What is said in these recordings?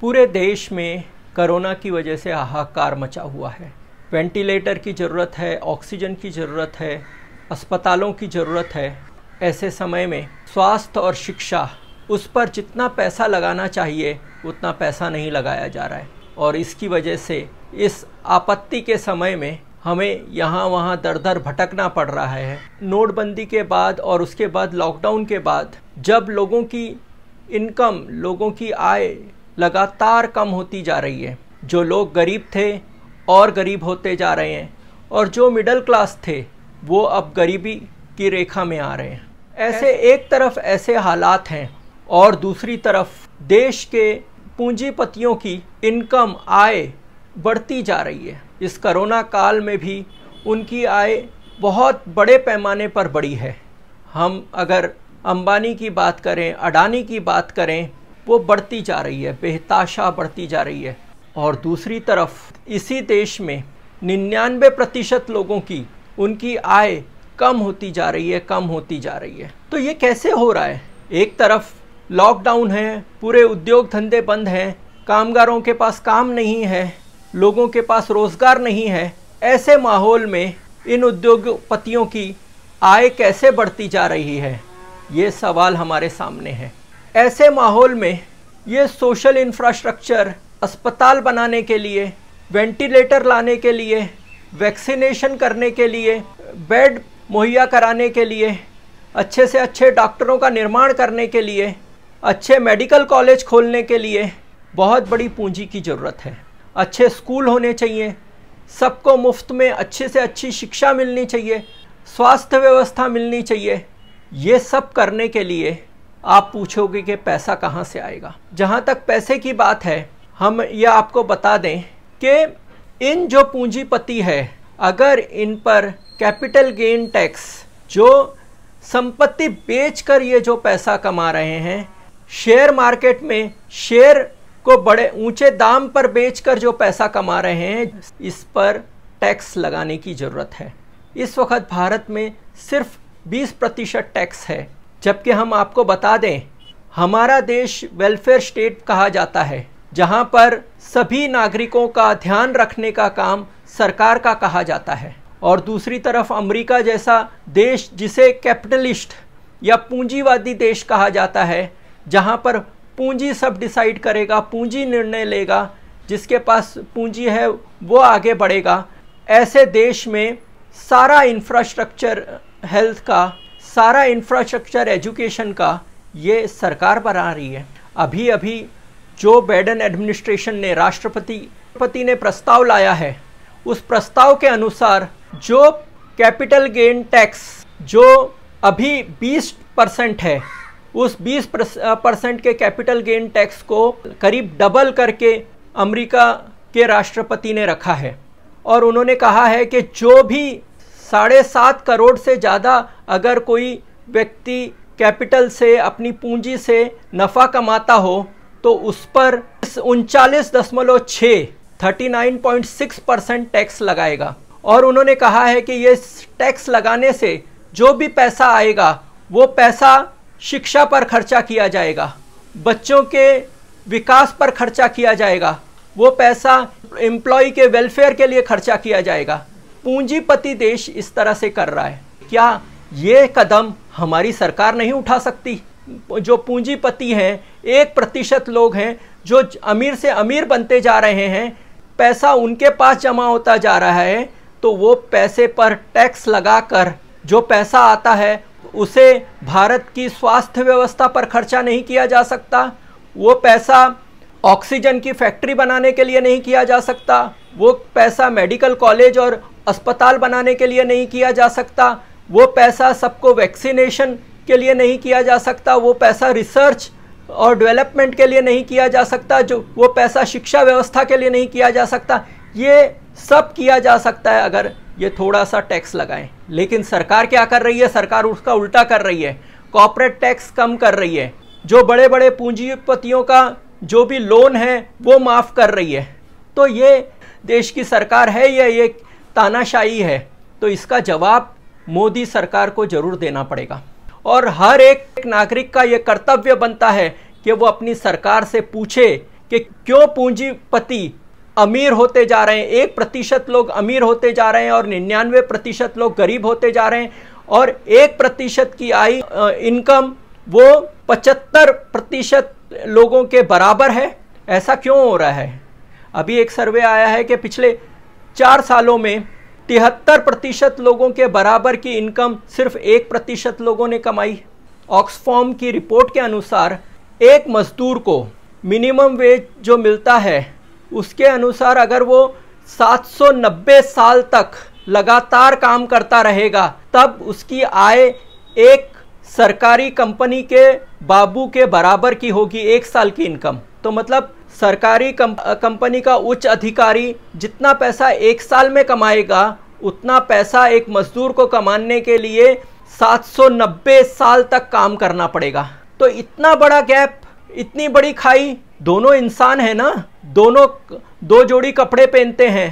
पूरे देश में कोरोना की वजह से हाहाकार मचा हुआ है वेंटिलेटर की ज़रूरत है ऑक्सीजन की ज़रूरत है अस्पतालों की ज़रूरत है ऐसे समय में स्वास्थ्य और शिक्षा उस पर जितना पैसा लगाना चाहिए उतना पैसा नहीं लगाया जा रहा है और इसकी वजह से इस आपत्ति के समय में हमें यहाँ वहाँ दर दर भटकना पड़ रहा है नोटबंदी के बाद और उसके बाद लॉकडाउन के बाद जब लोगों की इनकम लोगों की आय लगातार कम होती जा रही है जो लोग गरीब थे और गरीब होते जा रहे हैं और जो मिडिल क्लास थे वो अब गरीबी की रेखा में आ रहे हैं ऐसे एक तरफ ऐसे हालात हैं और दूसरी तरफ देश के पूंजीपतियों की इनकम आय बढ़ती जा रही है इस करोना काल में भी उनकी आय बहुत बड़े पैमाने पर बढ़ी है हम अगर अंबानी की बात करें अडानी की बात करें वो बढ़ती जा रही है बेहताशा बढ़ती जा रही है और दूसरी तरफ इसी देश में निन्यानवे प्रतिशत लोगों की उनकी आय कम होती जा रही है कम होती जा रही है तो ये कैसे हो रहा है एक तरफ लॉकडाउन है पूरे उद्योग धंधे बंद हैं कामगारों के पास काम नहीं है लोगों के पास रोज़गार नहीं है ऐसे माहौल में इन उद्योगपतियों की आय कैसे बढ़ती जा रही है ये सवाल हमारे सामने है ऐसे माहौल में ये सोशल इंफ्रास्ट्रक्चर अस्पताल बनाने के लिए वेंटिलेटर लाने के लिए वैक्सीनेशन करने के लिए बेड मुहैया कराने के लिए अच्छे से अच्छे डॉक्टरों का निर्माण करने के लिए अच्छे मेडिकल कॉलेज खोलने के लिए बहुत बड़ी पूंजी की ज़रूरत है अच्छे स्कूल होने चाहिए सबको मुफ्त में अच्छे से अच्छी शिक्षा मिलनी चाहिए स्वास्थ्य व्यवस्था मिलनी चाहिए ये सब करने के लिए आप पूछोगे कि पैसा कहाँ से आएगा जहाँ तक पैसे की बात है हम यह आपको बता दें कि इन जो पूंजीपति है अगर इन पर कैपिटल गेन टैक्स जो संपत्ति बेचकर ये जो पैसा कमा रहे हैं शेयर मार्केट में शेयर को बड़े ऊंचे दाम पर बेचकर जो पैसा कमा रहे हैं इस पर टैक्स लगाने की ज़रूरत है इस वक्त भारत में सिर्फ 20 प्रतिशत टैक्स है जबकि हम आपको बता दें हमारा देश वेलफेयर स्टेट कहा जाता है जहां पर सभी नागरिकों का ध्यान रखने का काम सरकार का कहा जाता है और दूसरी तरफ अमेरिका जैसा देश जिसे कैपिटलिस्ट या पूंजीवादी देश कहा जाता है जहां पर पूंजी सब डिसाइड करेगा पूंजी निर्णय लेगा जिसके पास पूंजी है वो आगे बढ़ेगा ऐसे देश में सारा इंफ्रास्ट्रक्चर हेल्थ का सारा इंफ्रास्ट्रक्चर एजुकेशन का ये सरकार बना रही है अभी अभी जो बाइडन एडमिनिस्ट्रेशन ने राष्ट्रपति पति ने प्रस्ताव लाया है उस प्रस्ताव के अनुसार जो कैपिटल गेन टैक्स जो अभी 20 परसेंट है उस 20 परसेंट के कैपिटल गेन टैक्स को करीब डबल करके अमेरिका के राष्ट्रपति ने रखा है और उन्होंने कहा है कि जो भी साढ़े सात करोड़ से ज़्यादा अगर कोई व्यक्ति कैपिटल से अपनी पूंजी से नफ़ा कमाता हो तो उस पर उनचालीस दशमलव छः thirty nine point six percent tax लगाएगा और उन्होंने कहा है कि ये टैक्स लगाने से जो भी पैसा आएगा वो पैसा शिक्षा पर खर्चा किया जाएगा बच्चों के विकास पर खर्चा किया जाएगा वो पैसा एम्प्लॉय के वेलफेयर के लिए खर्चा किया जाएगा पूंजीपति देश इस तरह से कर रहा है क्या ये कदम हमारी सरकार नहीं उठा सकती जो पूंजीपति हैं एक प्रतिशत लोग हैं जो अमीर से अमीर बनते जा रहे हैं पैसा उनके पास जमा होता जा रहा है तो वो पैसे पर टैक्स लगाकर जो पैसा आता है उसे भारत की स्वास्थ्य व्यवस्था पर खर्चा नहीं किया जा सकता वो पैसा ऑक्सीजन की फैक्ट्री बनाने के लिए नहीं किया जा सकता वो पैसा मेडिकल कॉलेज और अस्पताल बनाने के लिए नहीं किया जा सकता वो पैसा सबको वैक्सीनेशन के लिए नहीं किया जा सकता वो पैसा रिसर्च और डेवलपमेंट के लिए नहीं किया जा सकता जो वो पैसा शिक्षा व्यवस्था के लिए नहीं किया जा सकता ये सब किया जा सकता है अगर ये थोड़ा सा टैक्स लगाएं लेकिन सरकार क्या कर रही है सरकार उसका उल्टा कर रही है कॉपरेट टैक्स कम कर रही है जो बड़े बड़े पूंजीपतियों का जो भी लोन है वो माफ़ कर रही है तो ये देश की सरकार है या ये तानाशाही है तो इसका जवाब मोदी सरकार को जरूर देना पड़ेगा और हर एक नागरिक का यह कर्तव्य बनता है कि वो अपनी सरकार से पूछे कि क्यों पूंजीपति अमीर होते जा रहे हैं एक प्रतिशत लोग अमीर होते जा रहे हैं और निन्यानवे प्रतिशत लोग गरीब होते जा रहे हैं और एक प्रतिशत की आई इनकम वो पचहत्तर प्रतिशत लोगों के बराबर है ऐसा क्यों हो रहा है अभी एक सर्वे आया है कि पिछले चार सालों में तिहत्तर प्रतिशत लोगों के बराबर की इनकम सिर्फ एक प्रतिशत लोगों ने कमाई ऑक्सफॉर्म की रिपोर्ट के अनुसार एक मजदूर को मिनिमम वेज जो मिलता है उसके अनुसार अगर वो 790 साल तक लगातार काम करता रहेगा तब उसकी आय एक सरकारी कंपनी के बाबू के बराबर की होगी एक साल की इनकम तो मतलब सरकारी कंपनी का उच्च अधिकारी जितना पैसा एक साल में कमाएगा उतना पैसा एक मजदूर को कमाने के लिए 790 साल तक काम करना पड़ेगा तो इतना बड़ा गैप इतनी बड़ी खाई दोनों इंसान है ना दोनों दो जोड़ी कपड़े पहनते हैं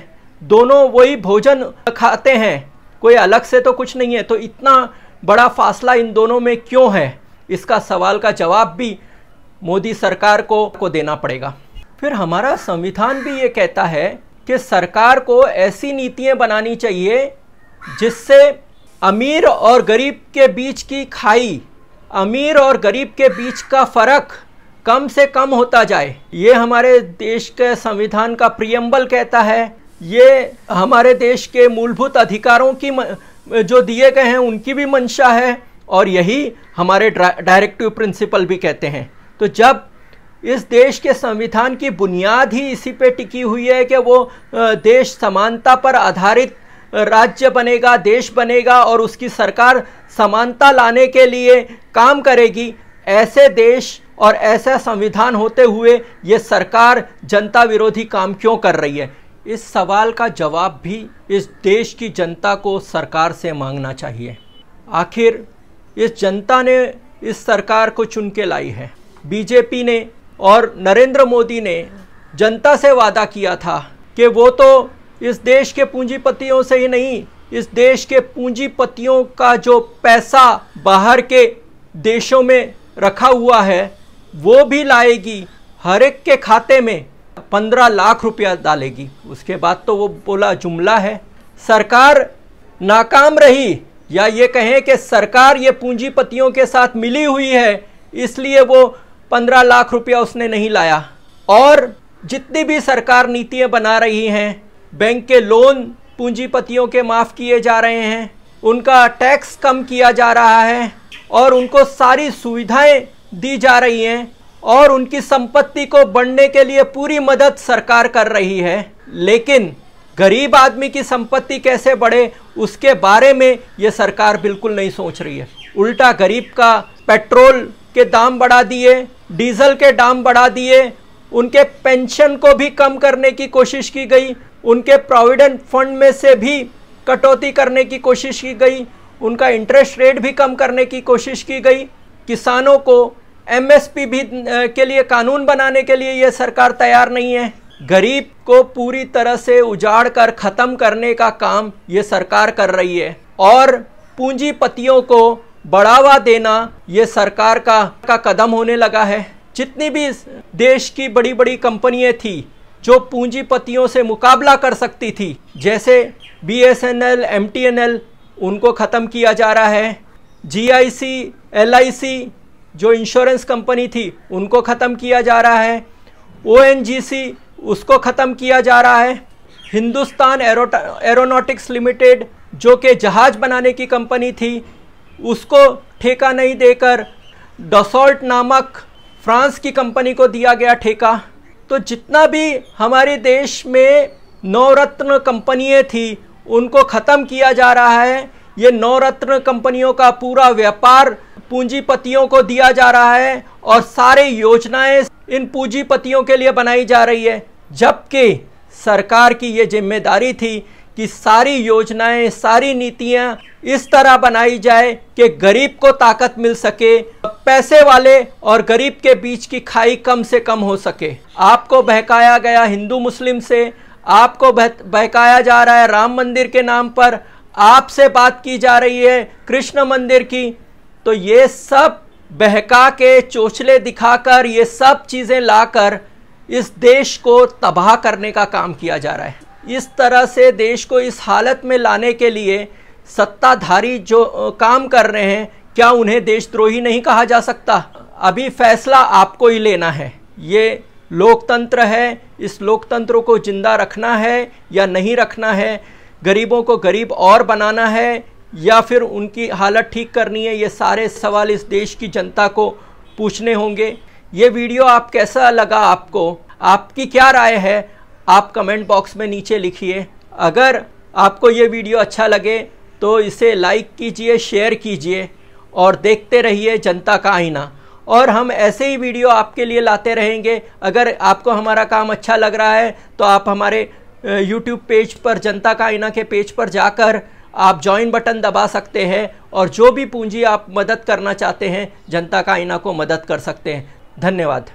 दोनों वही भोजन खाते हैं कोई अलग से तो कुछ नहीं है तो इतना बड़ा फासला इन दोनों में क्यों है इसका सवाल का जवाब भी मोदी सरकार को, को देना पड़ेगा फिर हमारा संविधान भी ये कहता है कि सरकार को ऐसी नीतियाँ बनानी चाहिए जिससे अमीर और गरीब के बीच की खाई अमीर और गरीब के बीच का फ़र्क कम से कम होता जाए ये हमारे देश के संविधान का प्रियम्बल कहता है ये हमारे देश के मूलभूत अधिकारों की जो दिए गए हैं उनकी भी मंशा है और यही हमारे डायरेक्टिव प्रिंसिपल भी कहते हैं तो जब इस देश के संविधान की बुनियाद ही इसी पे टिकी हुई है कि वो देश समानता पर आधारित राज्य बनेगा देश बनेगा और उसकी सरकार समानता लाने के लिए काम करेगी ऐसे देश और ऐसा संविधान होते हुए ये सरकार जनता विरोधी काम क्यों कर रही है इस सवाल का जवाब भी इस देश की जनता को सरकार से मांगना चाहिए आखिर इस जनता ने इस सरकार को चुन के लाई है बीजेपी ने और नरेंद्र मोदी ने जनता से वादा किया था कि वो तो इस देश के पूंजीपतियों से ही नहीं इस देश के पूंजीपतियों का जो पैसा बाहर के देशों में रखा हुआ है वो भी लाएगी हर एक के खाते में पंद्रह लाख रुपया डालेगी उसके बाद तो वो बोला जुमला है सरकार नाकाम रही या ये कहें कि सरकार ये पूंजीपतियों के साथ मिली हुई है इसलिए वो पंद्रह लाख रुपया उसने नहीं लाया और जितनी भी सरकार नीतियां बना रही हैं बैंक के लोन पूंजीपतियों के माफ़ किए जा रहे हैं उनका टैक्स कम किया जा रहा है और उनको सारी सुविधाएं दी जा रही हैं और उनकी संपत्ति को बढ़ने के लिए पूरी मदद सरकार कर रही है लेकिन गरीब आदमी की संपत्ति कैसे बढ़े उसके बारे में ये सरकार बिल्कुल नहीं सोच रही है उल्टा गरीब का पेट्रोल के दाम बढ़ा दिए डीजल के दाम बढ़ा दिए उनके पेंशन को भी कम करने की कोशिश की गई उनके प्रोविडेंट फंड में से भी कटौती करने की कोशिश की गई उनका इंटरेस्ट रेट भी कम करने की कोशिश की गई किसानों को एमएसपी भी के लिए कानून बनाने के लिए ये सरकार तैयार नहीं है गरीब को पूरी तरह से उजाड़ कर ख़त्म करने का काम ये सरकार कर रही है और पूंजीपतियों को बढ़ावा देना ये सरकार का का कदम होने लगा है जितनी भी देश की बड़ी बड़ी कंपनियां थी जो पूंजीपतियों से मुकाबला कर सकती थी जैसे B S N L M T N L उनको ख़त्म किया जा रहा है जी आई सी एल आई सी जो इंश्योरेंस कंपनी थी उनको ख़त्म किया जा रहा है ओ एन जी सी उसको ख़त्म किया जा रहा है हिंदुस्तान एरोनॉटिक्स लिमिटेड जो कि जहाज़ बनाने की कंपनी थी उसको ठेका नहीं देकर डसोल्ट नामक फ्रांस की कंपनी को दिया गया ठेका तो जितना भी हमारे देश में नवरत्न कंपनियाँ थी उनको ख़त्म किया जा रहा है ये नवरत्न कंपनियों का पूरा व्यापार पूंजीपतियों को दिया जा रहा है और सारे योजनाएं इन पूंजीपतियों के लिए बनाई जा रही है जबकि सरकार की ये जिम्मेदारी थी कि सारी योजनाएं सारी नीतियां इस तरह बनाई जाए कि गरीब को ताकत मिल सके पैसे वाले और गरीब के बीच की खाई कम से कम हो सके आपको बहकाया गया हिंदू मुस्लिम से आपको बहकाया जा रहा है राम मंदिर के नाम पर आपसे बात की जा रही है कृष्ण मंदिर की तो ये सब बहका के चोचले दिखाकर ये सब चीज़ें लाकर इस देश को तबाह करने का काम किया जा रहा है इस तरह से देश को इस हालत में लाने के लिए सत्ताधारी जो काम कर रहे हैं क्या उन्हें देशद्रोही नहीं कहा जा सकता अभी फैसला आपको ही लेना है ये लोकतंत्र है इस लोकतंत्र को जिंदा रखना है या नहीं रखना है गरीबों को गरीब और बनाना है या फिर उनकी हालत ठीक करनी है ये सारे सवाल इस देश की जनता को पूछने होंगे ये वीडियो आप कैसा लगा आपको आपकी क्या राय है आप कमेंट बॉक्स में नीचे लिखिए अगर आपको ये वीडियो अच्छा लगे तो इसे लाइक कीजिए शेयर कीजिए और देखते रहिए जनता का आईना और हम ऐसे ही वीडियो आपके लिए लाते रहेंगे अगर आपको हमारा काम अच्छा लग रहा है तो आप हमारे यूट्यूब पेज पर जनता का आईना के पेज पर जाकर आप ज्वाइन बटन दबा सकते हैं और जो भी पूंजी आप मदद करना चाहते हैं जनता का आईना को मदद कर सकते हैं धन्यवाद